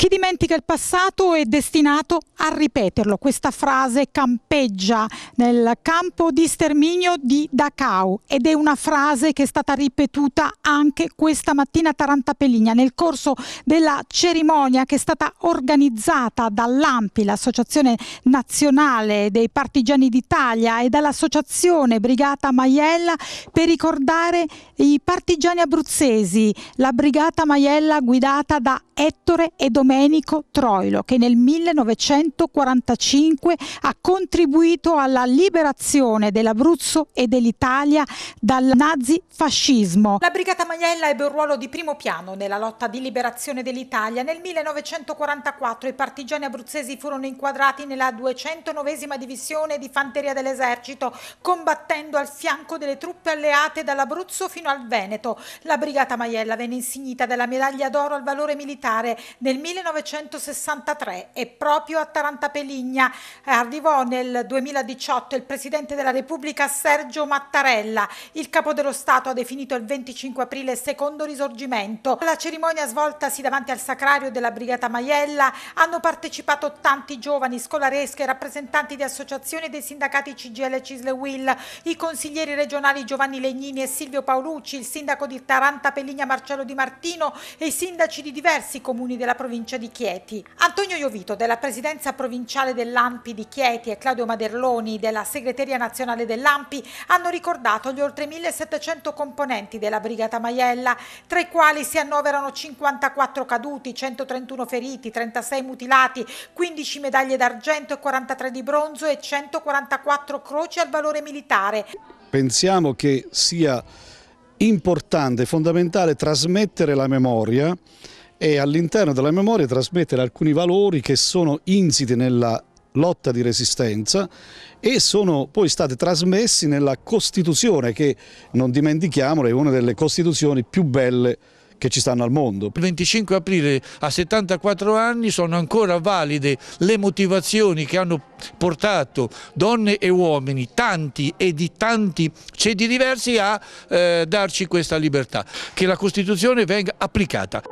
Chi dimentica il passato è destinato a ripeterlo. Questa frase campeggia nel campo di sterminio di Dachau ed è una frase che è stata ripetuta anche questa mattina a Tarantapeligna nel corso della cerimonia che è stata organizzata dall'AMPI, l'Associazione Nazionale dei Partigiani d'Italia e dall'Associazione Brigata Maiella per ricordare i partigiani abruzzesi, la Brigata Maiella guidata da Ettore e Domenico Domenico Troilo che nel 1945 ha contribuito alla liberazione dell'Abruzzo e dell'Italia dal nazifascismo. La Brigata Maiella ebbe un ruolo di primo piano nella lotta di liberazione dell'Italia. Nel 1944 i partigiani abruzzesi furono inquadrati nella 209 divisione di fanteria dell'esercito, combattendo al fianco delle truppe alleate dall'Abruzzo fino al Veneto. La Brigata Maiella venne insignita della medaglia d'oro al valore militare nel 1944 1963 e proprio a Taranta Peligna arrivò nel 2018 il Presidente della Repubblica Sergio Mattarella. Il Capo dello Stato ha definito il 25 aprile secondo risorgimento. Alla cerimonia svoltasi davanti al sacrario della Brigata Maiella hanno partecipato tanti giovani, scolaresche, rappresentanti di associazioni dei sindacati CGL Cisle Will, i consiglieri regionali Giovanni Legnini e Silvio Paolucci, il sindaco di Taranta Peligna Marcello Di Martino e i sindaci di diversi comuni della provincia provincia di Chieti. Antonio Iovito della presidenza provinciale dell'AMPI di Chieti e Claudio Maderloni della segreteria nazionale dell'AMPI hanno ricordato gli oltre 1700 componenti della brigata Maiella, tra i quali si annoverano 54 caduti, 131 feriti, 36 mutilati, 15 medaglie d'argento e 43 di bronzo e 144 croci al valore militare. Pensiamo che sia importante, fondamentale trasmettere la memoria e all'interno della memoria trasmettere alcuni valori che sono insiti nella lotta di resistenza e sono poi stati trasmessi nella Costituzione che, non dimentichiamolo, è una delle Costituzioni più belle che ci stanno al mondo. Il 25 aprile a 74 anni sono ancora valide le motivazioni che hanno portato donne e uomini, tanti e di tanti cedi diversi, a eh, darci questa libertà, che la Costituzione venga applicata.